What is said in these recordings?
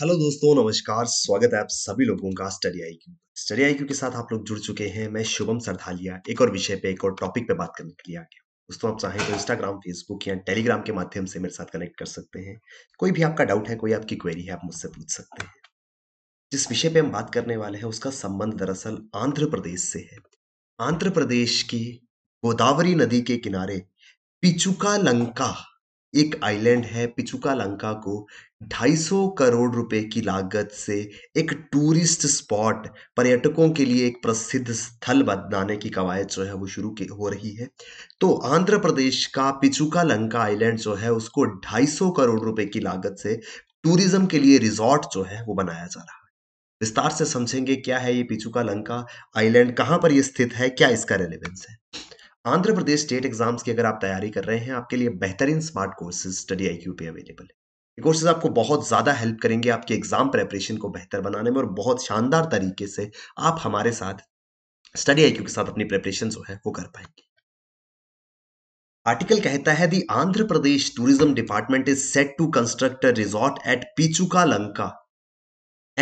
Hello दोस्तों नमस्कार स्वागत है आप सभी लोगों का study I Q study I Q के साथ आप लोग जुड़ चुके हैं मैं शुभम सरधालिया एक और विषय पे एक और टॉपिक पे बात करने के लिए आ गया दोस्तों आप चाहें तो इंस्टाग्राम फेसबुक या टेलीग्राम के माध्यम से मेरे साथ कनेक्ट कर सकते हैं कोई भी आपका डाउट है कोई आपकी क्वेरी है आप मुझसे पूछ सकते हैं जिस विषय पे हम बात करने वाले हैं उसका संबंध दरअसल आंध्र प्रदेश से है आंध्र प्रदेश की गोदावरी नदी के किनारे पिचुका लंका एक आइलैंड है पिचुकालंका को 250 करोड़ रुपए की लागत से एक टूरिस्ट स्पॉट पर्यटकों के लिए एक प्रसिद्ध स्थल बनाने की कवायद जो है वो शुरू हो रही है तो आंध्र प्रदेश का पिचुकालंका आइलैंड जो है उसको 250 करोड़ रुपए की लागत से टूरिज्म के लिए रिजॉर्ट जो है वो बनाया जा रहा है विस्तार से समझेंगे क्या है ये पिचुकालंका आइलैंड कहाँ पर ये स्थित है क्या इसका रेलिवेंस है आंध्र प्रदेश स्टेट एग्जाम्स की अगर आप तैयारी कर रहे हैं आपके लिए बेहतरीन स्मार्ट कोर्सेज स्टडी आई पे अवेलेबल है ये कोर्सेज आपको बहुत ज़्यादा हेल्प करेंगे आपके एग्जाम प्रेपरेशन को बेहतर बनाने में और बहुत शानदार तरीके से आप हमारे साथ स्टडी आई के साथ अपनी प्रेपरेशन जो है वो कर पाएंगे आर्टिकल कहता है the Andhra Pradesh tourism department is set to construct a resort at Pichuka Lanka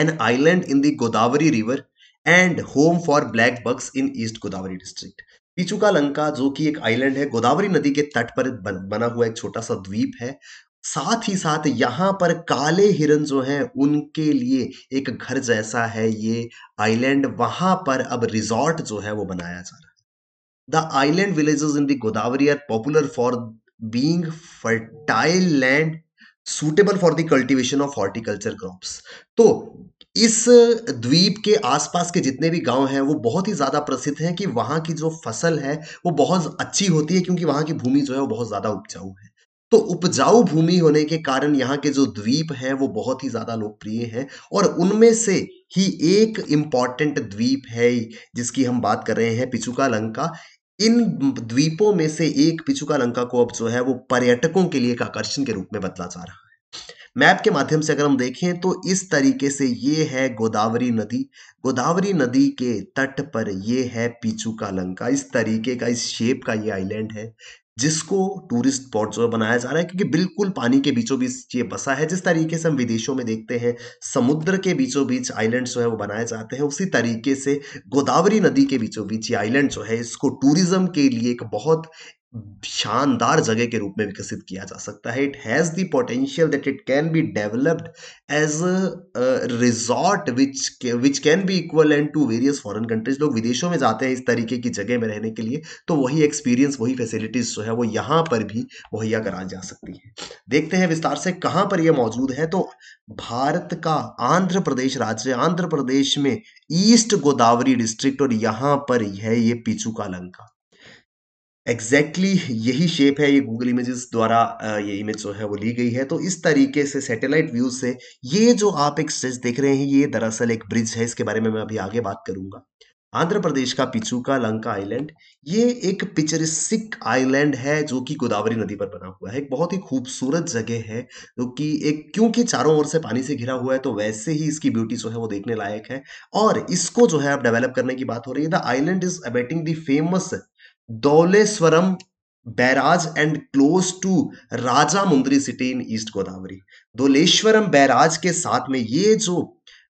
an island in the Godavari river and home for black bucks in east Godavari district Pichuka Lanka जो कि एक आइलैंड है गोदावरी नदी के तट पर बन, बना हुआ एक छोटा सा द्वीप है साथ ही साथ यहाँ पर काले हिरन जो हैं उनके लिए एक घर जैसा है ये आइलैंड वहां पर अब रिजॉर्ट जो है वो बनाया जा रहा है the island villages in the Godavari are popular for being fertile land suitable for the cultivation of horticulture crops तो इस द्वीप के आसपास के जितने भी गांव हैं वो बहुत ही ज़्यादा प्रसिद्ध हैं कि वहाँ की जो फसल है वो बहुत अच्छी होती है क्योंकि वहाँ की भूमि जो है वो बहुत ज़्यादा उपजाऊ है तो उपजाऊ भूमि होने के कारण यहाँ के जो द्वीप हैं वो बहुत ही ज़्यादा लोकप्रिय हैं और उनमें से ही एक इम्पॉर्टेंट द्वीप है जिसकी हम बात कर रहे हैं पिचुका लंका इन द्वीपों में से एक पिचुका लंका को अब जो है वो पर्यटकों के लिए एक आकर्षण के रूप में बदला जा रहा है मैप के माध्यम से अगर हम देखें तो इस तरीके से ये है गोदावरी नदी गोदावरी नदी के तट पर ये है पीचू का लंका इस तरीके का इस शेप का ये आइलैंड है जिसको टूरिस्ट स्पॉट जो बनाया जा रहा है क्योंकि बिल्कुल पानी के बीचों बीच ये बसा है जिस तरीके से हम विदेशों में देखते हैं समुद्र के बीचों बीच आइलैंड जो है वो बनाए जाते हैं उसी तरीके से गोदावरी नदी के बीचों बीच ये आइलैंड जो है इसको टूरिज्म के लिए एक बहुत शानदार जगह के रूप में विकसित किया जा सकता है it has the potential that it can be developed as a resort which which can be equal and to various foreign countries लोग विदेशों में जाते हैं इस तरीके की जगह में रहने के लिए तो वही एक्सपीरियंस वही फैसिलिटीज जो है वो यहाँ पर भी मुहैया कराई जा सकती है देखते हैं विस्तार से कहाँ पर यह मौजूद है तो भारत का आंध्र प्रदेश राज्य आंध्र प्रदेश में ईस्ट गोदावरी डिस्ट्रिक्ट और यहाँ पर है ये पिचुकालंका एग्जैक्टली exactly यही शेप है ये गूगल इमेजेस द्वारा ये इमेज जो है वो ली गई है तो इस तरीके से सैटेलाइट व्यूज से ये जो आप एक स्ट्रेच देख रहे हैं ये दरअसल एक ब्रिज है इसके बारे में मैं अभी आगे बात करूंगा आंध्र प्रदेश का पिचुका लंका आइलैंड ये एक पिचरिस्टिक आइलैंड है जो कि गोदावरी नदी पर बना हुआ है एक बहुत ही खूबसूरत जगह है जो कि एक क्योंकि चारों ओर से पानी से घिरा हुआ है तो वैसे ही इसकी ब्यूटी जो है वो देखने लायक है और इसको जो है अब डेवलप करने की बात हो रही है the island is abetting the famous barrage and close to Rajahmundry city in east Godavari Dholeswaram barrage के साथ में ये जो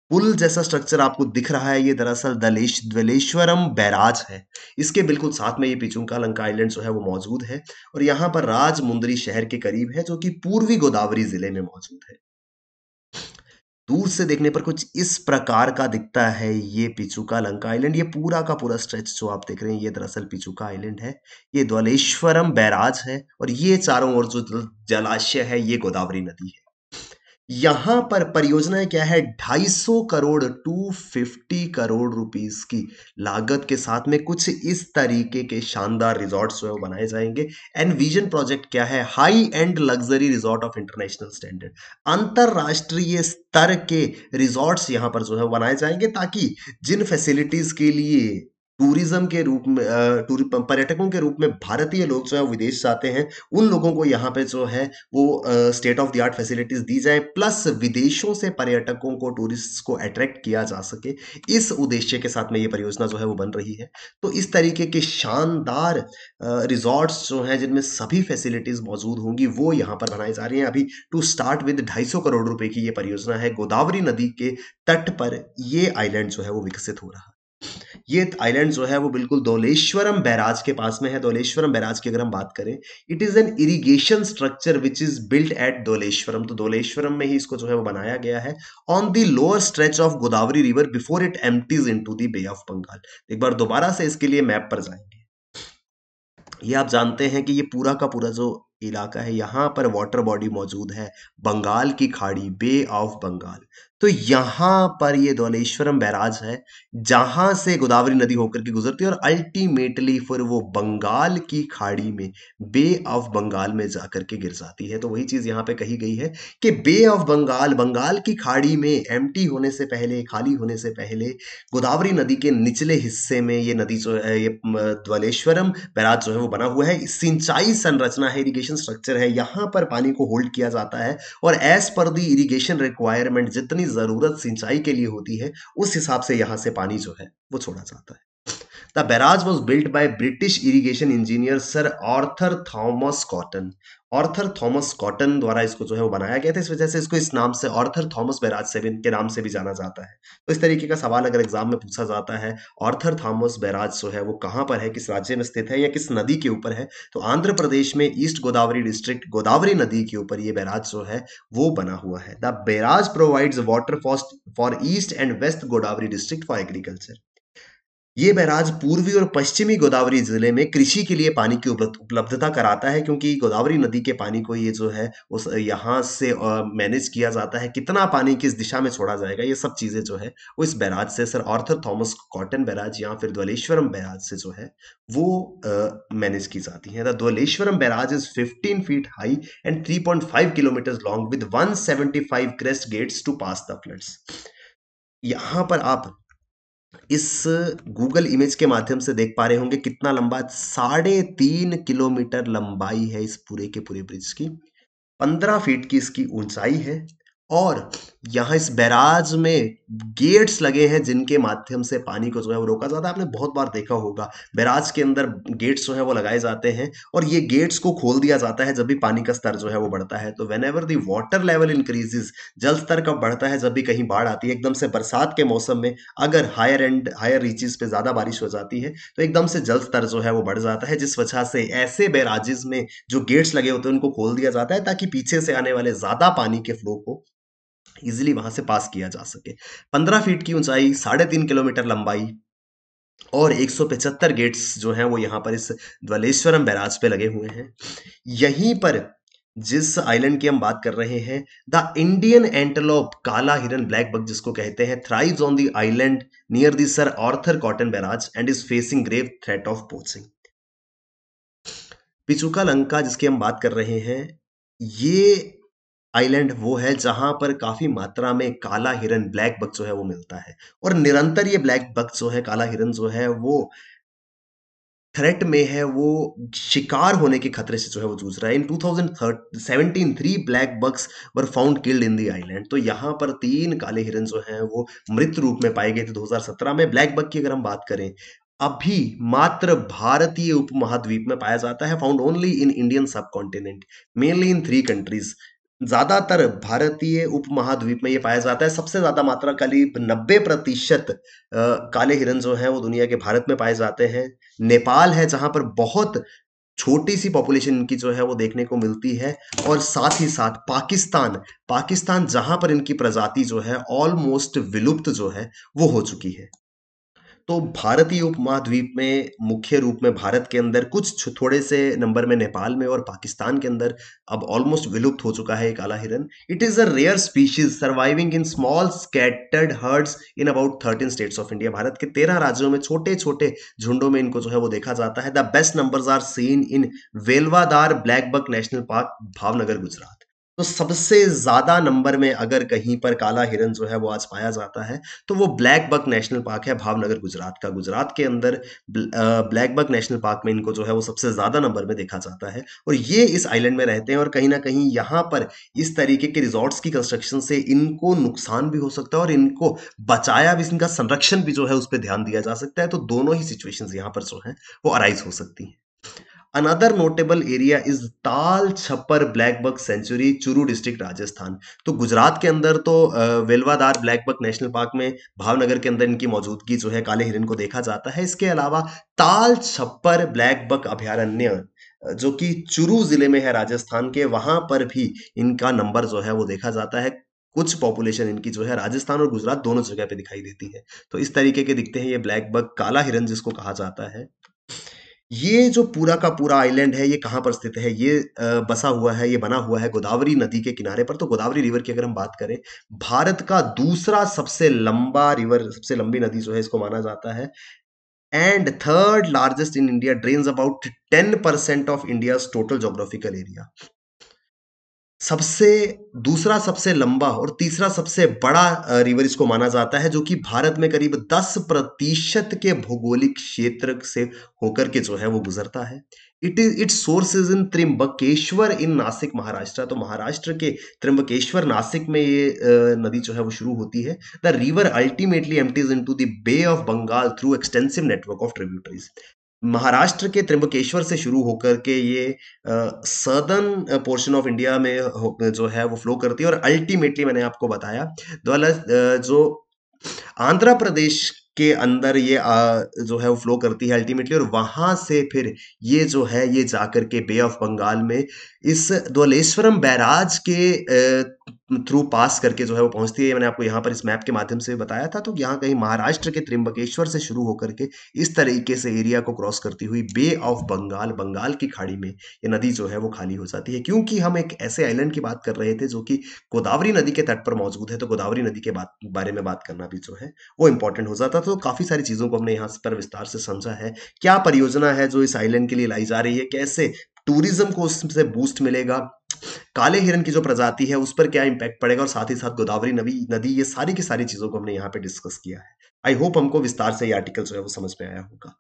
पुल जैसा स्ट्रक्चर आपको दिख रहा है ये दरअसल दलेश दलेश्वरम बैराज है इसके बिल्कुल साथ में ये पिचुंका लंका आइलैंड जो है वो मौजूद है और यहाँ पर राजमुंदरी शहर के करीब है जो कि पूर्वी गोदावरी जिले में मौजूद है दूर से देखने पर कुछ इस प्रकार का दिखता है ये पिचुका लंका आइलैंड ये पूरा का पूरा स्ट्रेच जो आप देख रहे हैं ये दरअसल पिचुका आइलैंड है ये द्वालेश्वरम बैराज है और ये चारों ओर जो जलाशय है ये गोदावरी नदी है यहां पर परियोजना क्या है 250 करोड़ 250 करोड़ रुपीस की लागत के साथ में कुछ इस तरीके के शानदार रिजॉर्ट्स जो है बनाए जाएंगे एंड विजन प्रोजेक्ट क्या है high end luxury resort of international standard अंतरराष्ट्रीय स्तर के रिजॉर्ट्स यहां पर जो है बनाए जाएंगे ताकि जिन फैसिलिटीज के लिए टूरिज्म के रूप में टूर पर्यटकों के रूप में भारतीय लोग जो है विदेश जाते हैं उन लोगों को यहाँ पे जो है वो state of the art facilities दी जाए प्लस विदेशों से पर्यटकों को टूरिस्ट को अट्रैक्ट किया जा सके इस उद्देश्य के साथ में ये परियोजना जो है वो बन रही है तो इस तरीके के शानदार रिजॉर्ट्स जो हैं जिनमें सभी फैसिलिटीज मौजूद होंगी वो यहाँ पर बनाई जा रही हैं अभी टू स्टार्ट विद ढाई करोड़ रुपए की ये परियोजना है गोदावरी नदी के तट पर ये आइलैंड जो है वो विकसित हो रहा है ये आइलैंड जो है वो बिल्कुल धोलेश्वरम बैराज के पास में है धोलेश्वरम बैराज की अगर हम बात करें it is an irrigation structure which is built at Dowleswaram तो धोलेश्वरम में ही इसको जो है वो बनाया गया है on the lower stretch of Godavari river before it empties into bay of Bengal एक बार दोबारा से इसके लिए मैप पर जाएंगे ये आप जानते हैं कि ये पूरा का पूरा जो इलाका है यहाँ पर वाटर बॉडी मौजूद है बंगाल की खाड़ी बे ऑफ बंगाल तो यहाँ पर ये धौलेश्वरम बैराज है जहाँ से गोदावरी नदी होकर के गुजरती है और अल्टीमेटली फिर वो बंगाल की खाड़ी में बे ऑफ बंगाल में जाकर के गिर जाती है तो वही चीज़ यहाँ पे कही गई है कि बे ऑफ बंगाल बंगाल की खाड़ी में एम होने से पहले खाली होने से पहले गोदावरी नदी के निचले हिस्से में ये नदी जो है ये धवलेश्वरम बैराज जो है वो बना हुआ है सिंचाई संरचना है इरीगेशन इरीगेशन स्ट्रक्चर है यहाँ पर पानी को होल्ड किया जाता है और एज पर दी इरीगेशन रिक्वायरमेंट जितनी ज़रूरत सिंचाई के लिए होती है उस हिसाब से यहाँ से पानी जो है वो छोड़ा जाता है The barrage was built by British irrigation engineer Sir Arthur Thomas Cotton. Arthur Thomas Cotton द्वारा इसको जो है वो बनाया गया था इस वजह से इसको इस नाम से ऑर्थर थॉमस बैराज से के नाम से भी जाना जाता है तो इस तरीके का सवाल अगर एग्जाम में पूछा जाता है ऑर्थर थॉमस बैराज जो है वो कहाँ पर है किस राज्य में स्थित है या किस नदी के ऊपर है तो आंध्र प्रदेश में ईस्ट गोदावरी डिस्ट्रिक्ट गोदावरी नदी के ऊपर ये बैराज जो है वो बना हुआ है the barrage provides water for east and west Godavari district for agriculture ये बैराज पूर्वी और पश्चिमी गोदावरी जिले में कृषि के लिए पानी की उपलब्धता कराता है क्योंकि गोदावरी नदी के पानी को ये जो है उस यहाँ से मैनेज किया जाता है कितना पानी किस दिशा में छोड़ा जाएगा ये सब चीजें जो है वो इस बैराज से sir Arthur Thomas Cotton barrage या फिर द्वलेश्वरम बैराज से जो है वो मैनेज की जाती है Dowleswaram barrage is fifteen feet high and three point five kilometre long with five crest gates to pass the floods यहाँ पर आप इस गूगल इमेज के माध्यम से देख पा रहे होंगे कितना लंबा साढ़े तीन किलोमीटर लंबाई है इस पूरे के पूरे ब्रिज की पंद्रह फीट की इसकी ऊंचाई है और यहाँ इस बैराज में गेट्स लगे हैं जिनके माध्यम से पानी को जो है वो रोका जाता है आपने बहुत बार देखा होगा बैराज के अंदर गेट्स जो है वो लगाए जाते हैं और ये गेट्स को खोल दिया जाता है जब भी पानी का स्तर जो है वो बढ़ता है तो whenever the water level increases जल स्तर कब बढ़ता है जब भी कहीं बाढ़ आती है एकदम से बरसात के मौसम में अगर हायर एंड हायर रीचेज पे ज़्यादा बारिश हो जाती है तो एकदम से जल स्तर जो है वो बढ़ जाता है जिस वजह से ऐसे बैराजेज में जो गेट्स लगे होते हैं उनको खोल दिया जाता है ताकि पीछे से आने वाले ज़्यादा पानी के फ्लो को इजिली वहां से पास किया जा सके पंद्रह फीट की ऊंचाई साढ़े तीन किलोमीटर लंबाई और 175 गेट्स जो हैं वो यहाँ पर इस द्वलेश्वरम बैराज पे लगे हुए हैं यहीं पर जिस आइलैंड की हम बात कर रहे हैं द इंडियन एंटलोप काला हिरन ब्लैक बग जिसको कहते हैं thrives on the island near the sir Arthur Cotton barrage and is facing grave threat of poaching Pichuka Lanka जिसकी हम बात कर रहे हैं ये आइलैंड वो है जहां पर काफी मात्रा में काला हिरन ब्लैक बक जो है वो मिलता है और निरंतर ये ब्लैक बक जो है काला हिरन जो है वो थ्रेट में है वो शिकार होने के खतरे से जो है वो जूझ रहा है in two thousand seventeen three black bucks were found killed in the island तो यहाँ पर तीन काले हिरन जो है वो मृत रूप में पाए गए थे 2017 में ब्लैक बक की अगर हम बात करें अभी मात्र भारतीय उपमहाद्वीप में पाया जाता है found only in Indian subcontinent mainly in three countries ज़्यादातर भारतीय उपमहाद्वीप में ये पाया जाता है सबसे ज़्यादा मात्रा करीब नब्बे प्रतिशत काले हिरन जो हैं वो दुनिया के भारत में पाए जाते हैं नेपाल है जहां पर बहुत छोटी सी पॉपुलेशन इनकी जो है वो देखने को मिलती है और साथ ही साथ पाकिस्तान पाकिस्तान जहां पर इनकी प्रजाति जो है ऑलमोस्ट विलुप्त जो है वो हो चुकी है तो भारतीय उपमहाद्वीप में मुख्य रूप में भारत के अंदर कुछ थोड़े से नंबर में नेपाल में और पाकिस्तान के अंदर अब ऑलमोस्ट विलुप्त हो चुका है काला हिरन it is a rare species surviving in small scattered herds in about thirteen states of India Bharat के तेरह राज्यों में छोटे छोटे झुंडों में इनको जो है वो देखा जाता है the best number are seen in Velavadar black buck national park Bhavnagar Gujarat तो सबसे ज़्यादा नंबर में अगर कहीं पर काला हिरन जो है वो आज पाया जाता है तो वो ब्लैक बक नेशनल पार्क है भावनगर गुजरात का गुजरात के अंदर ब्लैक बक नेशनल पार्क में इनको जो है वो सबसे ज़्यादा नंबर में देखा जाता है और ये इस आइलैंड में रहते हैं और कहीं ना कहीं यहाँ पर इस तरीके के रिजॉर्ट्स की कंस्ट्रक्शन से इनको नुकसान भी हो सकता है और इनको बचाया भी इनका संरक्षण भी जो है उस पर ध्यान दिया जा सकता है तो दोनों ही सिचुएशन यहाँ पर जो है वो अराइज हो सकती हैं another notable area is Tal Chhapar black buck sanctuary Churu district Rajasthan तो गुजरात के अंदर तो Velavadar black buck national park में भावनगर के अंदर इनकी मौजूदगी जो है काले हिरन को देखा जाता है इसके अलावा ताल छप्पर ब्लैक बक अभ्यारण्य जो कि चुरू जिले में है राजस्थान के वहां पर भी इनका नंबर जो है वो देखा जाता है कुछ पॉपुलेशन इनकी जो है राजस्थान और गुजरात दोनों जगह पे दिखाई देती है तो इस तरीके के दिखते हैं ये ब्लैक बग काला हिरन जिसको कहा जाता है ये जो पूरा का पूरा आइलैंड है ये कहाँ पर स्थित है ये बसा हुआ है ये बना हुआ है गोदावरी नदी के किनारे पर तो गोदावरी रिवर की अगर हम बात करें भारत का दूसरा सबसे लंबा रिवर सबसे लंबी नदी जो है इसको माना जाता है and third largest in India drains about ten percent of India total geographical area सबसे दूसरा सबसे लंबा और तीसरा सबसे बड़ा रिवर इसको माना जाता है जो कि भारत में करीब 10 प्रतिशत के भौगोलिक क्षेत्र से होकर के जो है वो गुजरता है it is it source is in Trimbakeshwar in Nashik Maharashtra तो महाराष्ट्र के त्रिंबकेश्वर नासिक में ये नदी जो है वो शुरू होती है the river ultimately empties into the of Bengal through extensive network of tributaries Maharashtra के त्रिम्बकेश्वर से शुरू होकर के ये सदर्न पोर्शन ऑफ इंडिया में जो है वो फ्लो करती है और अल्टीमेटली मैंने आपको बताया द्वारा जो आंध्र प्रदेश के अंदर ये आ, जो है वो फ्लो करती है अल्टीमेटली और वहां से फिर ये जो है ये जाकर के बे ऑफ बंगाल में इस धोलेश्वरम बैराज के थ्रू पास करके जो है वो पहुंचती है मैंने आपको यहाँ पर इस मैप के माध्यम से बताया था तो यहाँ कहीं महाराष्ट्र के त्रिम्बकेश्वर से शुरू होकर के इस तरीके से एरिया को क्रॉस करती हुई बे ऑफ बंगाल बंगाल की खाड़ी में ये नदी जो है वो खाली हो जाती है क्योंकि हम एक ऐसे आइलैंड की बात कर रहे थे जो कि गोदावरी नदी के तट पर मौजूद है तो गोदावरी नदी के बारे में बात करना भी जो है वो इंपॉर्टेंट हो जाता तो काफी सारी चीजों को हमने यहाँ पर विस्तार से समझा है क्या परियोजना है जो इस आइलैंड के लिए लाई जा रही है कैसे टूरिज्म को उससे बूस्ट मिलेगा काले हिरन की जो प्रजाति है उस पर क्या इम्पैक्ट पड़ेगा और साथ ही साथ गोदावरी नदी नदी ये सारी की सारी चीजों को हमने यहाँ पे डिस्कस किया है आई होप हमको विस्तार से ये आर्टिकल जो है वो समझ में आया होगा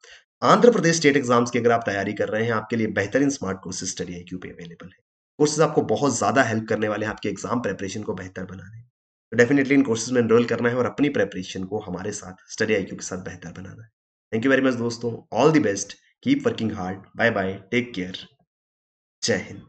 आंध्र प्रदेश स्टेट एग्जाम्स की अगर आप तैयारी कर रहे हैं आपके लिए बेहतरीन स्मार्ट कोर्सेज स्टडी आई पे अवेलेबल है कोर्सेज आपको बहुत ज्यादा हेल्प करने वाले हैं आपके एग्जाम प्रेपरेशन को बेहतर बनाने तो डेफिनेटली इन कोर्सेज में एनरोल करना है और अपनी प्रेपरेशन को हमारे साथ स्टडी आई के साथ बेहतर बनाना है थैंक यू वेरी मच दोस्तों all the best keep working hard bye bye take care Jai Hind